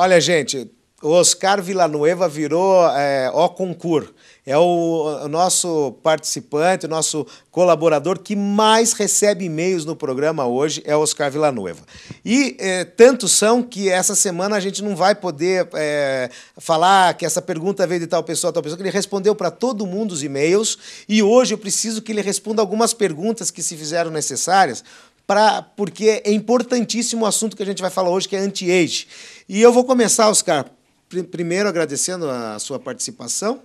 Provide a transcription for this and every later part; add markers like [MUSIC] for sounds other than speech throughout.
Olha, gente, o Oscar Villanueva virou é, o concurso. É o, o, nosso participante, o nosso colaborador que mais recebe e-mails no programa hoje é o Oscar Villanueva. E é, tantos são que essa semana a gente não vai poder é, falar que essa pergunta veio de tal pessoa, tal pessoa, que ele respondeu para todo mundo os e-mails. E hoje eu preciso que ele responda algumas perguntas que se fizeram necessárias porque é importantíssimo o assunto que a gente vai falar hoje, que é anti-age. E eu vou começar, Oscar, pr primeiro agradecendo a sua participação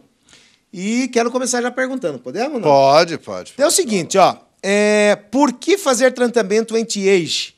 e quero começar já perguntando, podemos? Não? Pode, pode. Então é o seguinte, ó, é, por que fazer tratamento anti-age?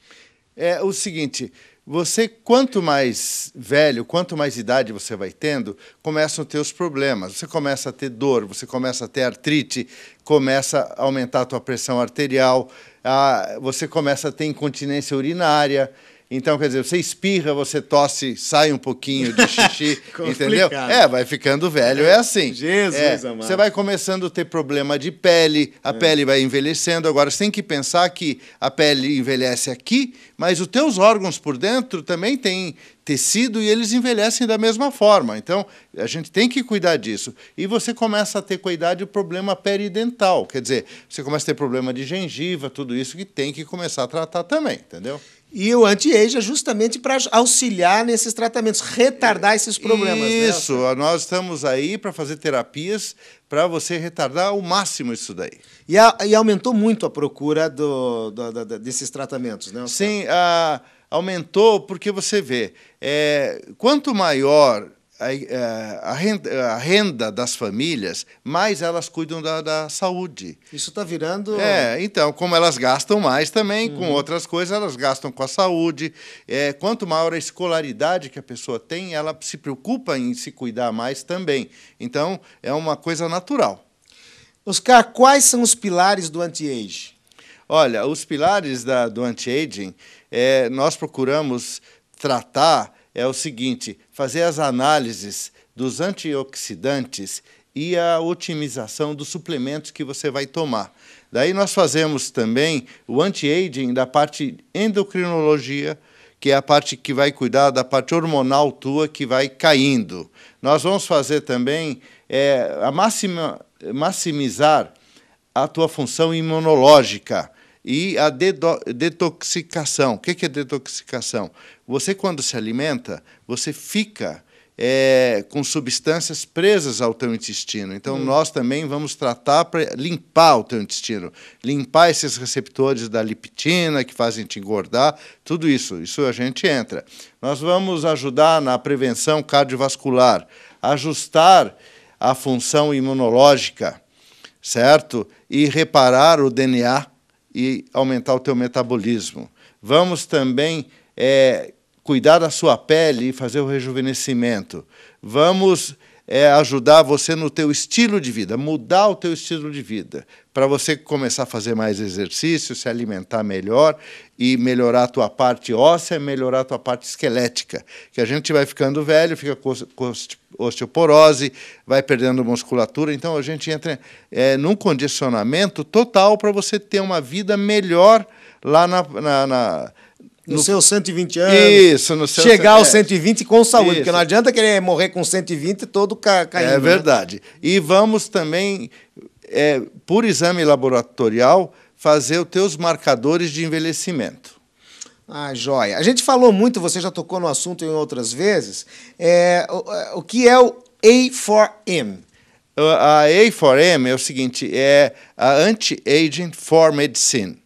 É o seguinte, você quanto mais velho, quanto mais idade você vai tendo, começam a ter os problemas. Você começa a ter dor, você começa a ter artrite, começa a aumentar a tua pressão arterial, ah, você começa a ter incontinência urinária, então, quer dizer, você espirra, você tosse, sai um pouquinho de xixi, [LAUGHS] entendeu? É, vai ficando velho, é assim. Jesus é, amado. Você vai começando a ter problema de pele, a é. pele vai envelhecendo. Agora, você tem que pensar que a pele envelhece aqui, mas os teus órgãos por dentro também têm tecido e eles envelhecem da mesma forma. Então, a gente tem que cuidar disso. E você começa a ter com a idade o problema peridental, quer dizer, você começa a ter problema de gengiva, tudo isso que tem que começar a tratar também, entendeu? E o anti-age é justamente para auxiliar nesses tratamentos, retardar esses problemas. Né? Isso, né? nós estamos aí para fazer terapias para você retardar ao máximo isso daí. E, a, e aumentou muito a procura do, do, do, desses tratamentos, né? Oscar? Sim, a, ah, aumentou porque você vê, é, quanto maior a, é, a, renda, a, renda, das famílias, mais elas cuidam da, da saúde. Isso está virando. É, então, como elas gastam mais também uhum. com outras coisas, elas gastam com a saúde. É, quanto maior a escolaridade que a pessoa tem, ela se preocupa em se cuidar mais também. Então, é uma coisa natural. Oscar, quais são os pilares do anti aging Olha, os pilares da, do anti-aging, é, nós procuramos tratar é o seguinte: fazer as análises dos antioxidantes e a otimização dos suplementos que você vai tomar. Daí nós fazemos também o anti-aging da parte endocrinologia, que é a parte que vai cuidar da parte hormonal tua que vai caindo. Nós vamos fazer também é, a máxima, maximizar a tua função imunológica. E a detoxicação. O que é detoxicação? Você, quando se alimenta, você fica é, com substâncias presas ao teu intestino. Então, hum. nós também vamos tratar para limpar o teu intestino, limpar esses receptores da lipitina que fazem te engordar, tudo isso. Isso a gente entra. Nós vamos ajudar na prevenção cardiovascular, ajustar a função imunológica, certo? E reparar o DNA e aumentar o teu metabolismo. Vamos também é, cuidar da sua pele e fazer o rejuvenescimento. Vamos é ajudar você no teu estilo de vida, mudar o teu estilo de vida, para você começar a fazer mais exercício, se alimentar melhor e melhorar a tua parte óssea, melhorar a tua parte esquelética, que a gente vai ficando velho, fica com osteoporose, vai perdendo musculatura, então a gente entra é, num condicionamento total para você ter uma vida melhor lá na, na, na no, seu 120 anos. Isso, no seu Chegar aos 120 é. com saúde, isso. porque não adianta querer morrer com 120 todo ca, é caindo. É verdade. Né? E vamos também, é, por exame laboratorial, fazer os teus marcadores de envelhecimento. Ah, joia. A gente falou muito, você já tocou no assunto em outras vezes, é, o, é, o que é o A4M? A A4M é o seguinte, é a Anti-Aging for Medicine.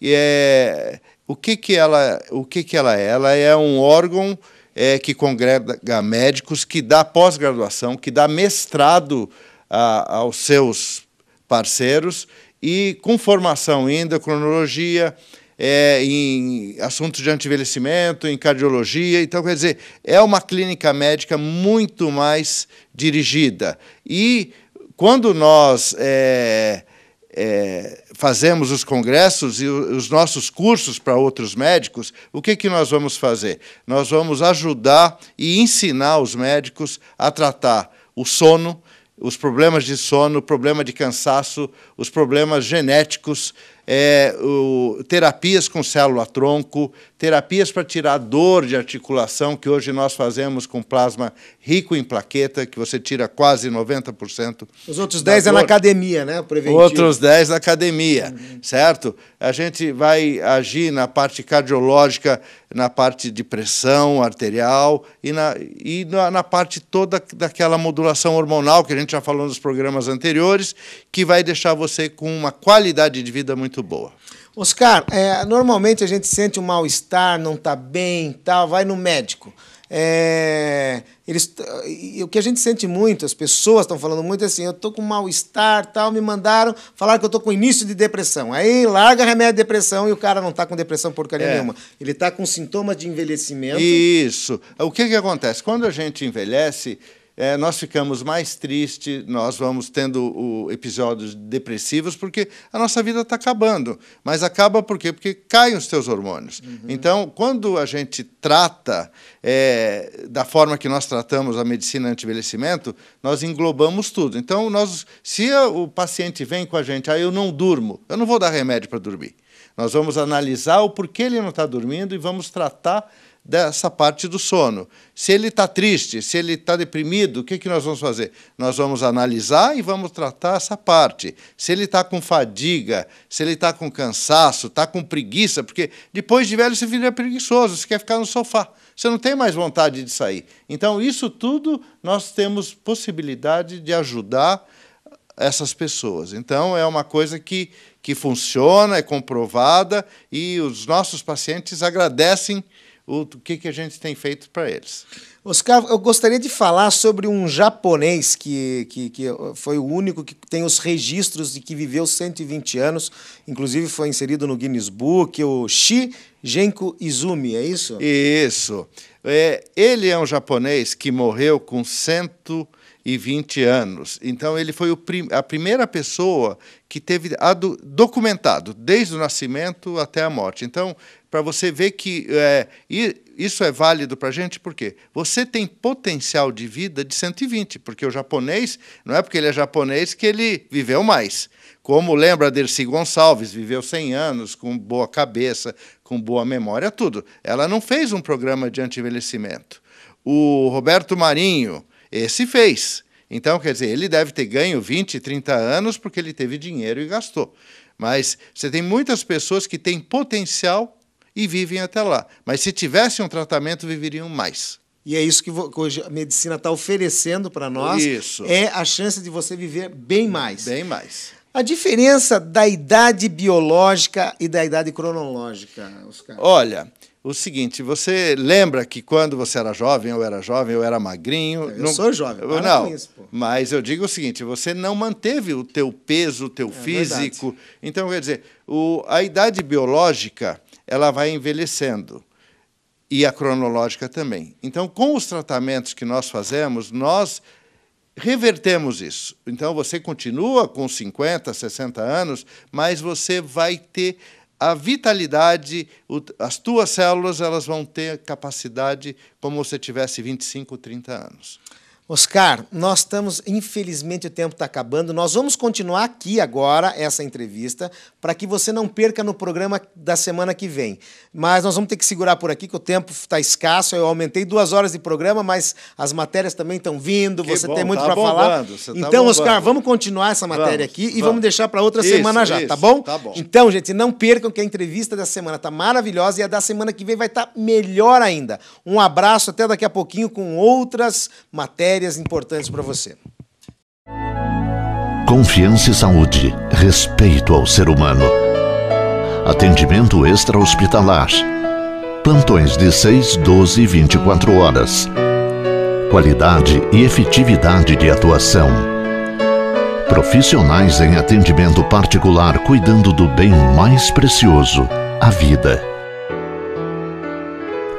E é o que, que, ela, o que, que ela é? Ela é um órgão é, que congrega médicos, que dá pós-graduação, que dá mestrado a, aos seus parceiros e com formação em endocrinologia, é, em assuntos de antivelhecimento, em cardiologia. Então, quer dizer, é uma clínica médica muito mais dirigida. E quando nós é, é, fazemos os congressos e os nossos cursos para outros médicos, o que, que nós vamos fazer? Nós vamos ajudar e ensinar os médicos a tratar o sono, os problemas de sono, o problema de cansaço, os problemas genéticos é, o, terapias com célula-tronco, terapias para tirar dor de articulação, que hoje nós fazemos com plasma rico em plaqueta, que você tira quase 90%. Os outros 10 é na academia, né? Preventivo. Outros 10 na academia, uhum. certo? A gente vai agir na parte cardiológica, na parte de pressão arterial e na, e na, na parte toda daquela modulação hormonal que a gente já falou nos programas anteriores, que vai deixar você com uma qualidade de vida muito muito boa. Oscar, é, normalmente a gente sente um mal-estar, não está bem tal, vai no médico. É, eles, o que a gente sente muito, as pessoas estão falando muito é assim, eu estou com mal-estar, tal, me mandaram falar que eu estou com início de depressão. Aí larga remédio de depressão e o cara não está com depressão porcaria é. nenhuma. Ele está com sintomas de envelhecimento. Isso. O que, que acontece? Quando a gente envelhece, é, nós ficamos mais tristes, nós vamos tendo o, episódios depressivos, porque a nossa vida está acabando. Mas acaba por quê? Porque caem os teus hormônios. Uhum. Então, quando a gente trata é, da forma que nós tratamos a medicina anti-envelhecimento, nós englobamos tudo. Então, nós, se o paciente vem com a gente, aí ah, eu não durmo, eu não vou dar remédio para dormir. Nós vamos analisar o porquê ele não está dormindo e vamos tratar dessa parte do sono. Se ele está triste, se ele está deprimido, o que, que nós vamos fazer? Nós vamos analisar e vamos tratar essa parte. Se ele está com fadiga, se ele está com cansaço, está com preguiça, porque depois de velho você vira preguiçoso, você quer ficar no sofá, você não tem mais vontade de sair. Então, isso tudo nós temos possibilidade de ajudar essas pessoas. Então, é uma coisa que, que funciona, é comprovada e os nossos pacientes agradecem o que, que a gente tem feito para eles. Oscar, eu gostaria de falar sobre um japonês que, que, que foi o único que tem os registros de que viveu 120 anos, inclusive foi inserido no Guinness Book, o Shi Genko Izumi, é isso? Isso. É, ele é um japonês que morreu com 120 anos. Então, ele foi prim a primeira pessoa que teve documentado, desde o nascimento até a morte. Então, para você ver que é, isso é válido para a gente, porque você tem potencial de vida de 120, porque o japonês, não é porque ele é japonês que ele viveu mais. Como lembra Dercy Gonçalves, viveu 100 anos, com boa cabeça, com boa memória, tudo. Ela não fez um programa de anti-envelhecimento. O Roberto Marinho, esse fez. Então, quer dizer, ele deve ter ganho 20, 30 anos porque ele teve dinheiro e gastou. Mas você tem muitas pessoas que têm potencial e vivem até lá. Mas se tivessem um tratamento, viveriam mais. E é isso que, hoje a medicina está oferecendo para nós. Isso. É a chance de você viver bem mais. Bem mais. A diferença da idade biológica e da idade cronológica, Oscar? Olha, o seguinte, você lembra que quando você era jovem, eu era jovem, eu era magrinho. Eu não, sou jovem, para não. Com isso, pô. Mas eu digo o seguinte, você não manteve o teu peso, o teu é, físico. Verdade. Então, quer dizer, o, a idade biológica ela vai envelhecendo e a cronológica também. Então, com os tratamentos que nós fazemos, nós revertemos isso. Então, você continua com 50, 60 anos, mas você vai ter a vitalidade, as tuas células elas vão ter capacidade como se você tivesse 25, 30 anos. Oscar, nós estamos, infelizmente o tempo está acabando. Nós vamos continuar aqui agora essa entrevista para que você não perca no programa da semana que vem. Mas nós vamos ter que segurar por aqui, que o tempo está escasso. Eu aumentei duas horas de programa, mas as matérias também estão vindo. Que você bom, tem muito tá para falar. Tá então, bombando. Oscar, vamos continuar essa matéria vamos, aqui e vamos, vamos deixar para outra isso, semana já, tá isso, tá, bom? tá bom? Então, gente, não percam que a entrevista da semana está maravilhosa e a da semana que vem vai estar tá melhor ainda. Um abraço, até daqui a pouquinho com outras matérias matérias importantes para você. Confiança e saúde, respeito ao ser humano. Atendimento extra-hospitalar. Plantões de 6, 12 e 24 horas. Qualidade e efetividade de atuação. Profissionais em atendimento particular cuidando do bem mais precioso, a vida.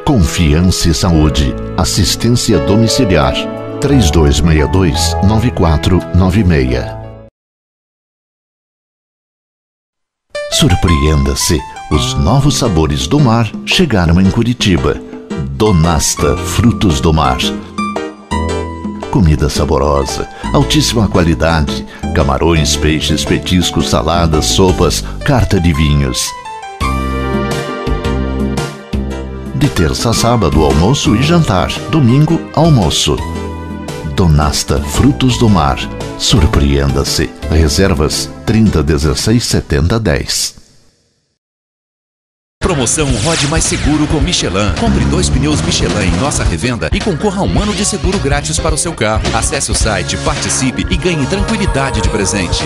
Confiança e Saúde. Assistência domiciliar. 3262 9496. Surpreenda-se! Os novos sabores do mar chegaram em Curitiba. Donasta Frutos do Mar. Comida saborosa, altíssima qualidade, camarões, peixes, petiscos, saladas, sopas, carta de vinhos. De terça a sábado, almoço e jantar. Domingo, almoço. Donasta Frutos do Mar. Surpreenda-se. Reservas 30 16 70 10. Promoção Rode Mais Seguro com Michelin. Compre dois pneus Michelin em nossa revenda e concorra a um ano de seguro grátis para o seu carro. Acesse o site, participe e ganhe tranquilidade de presente.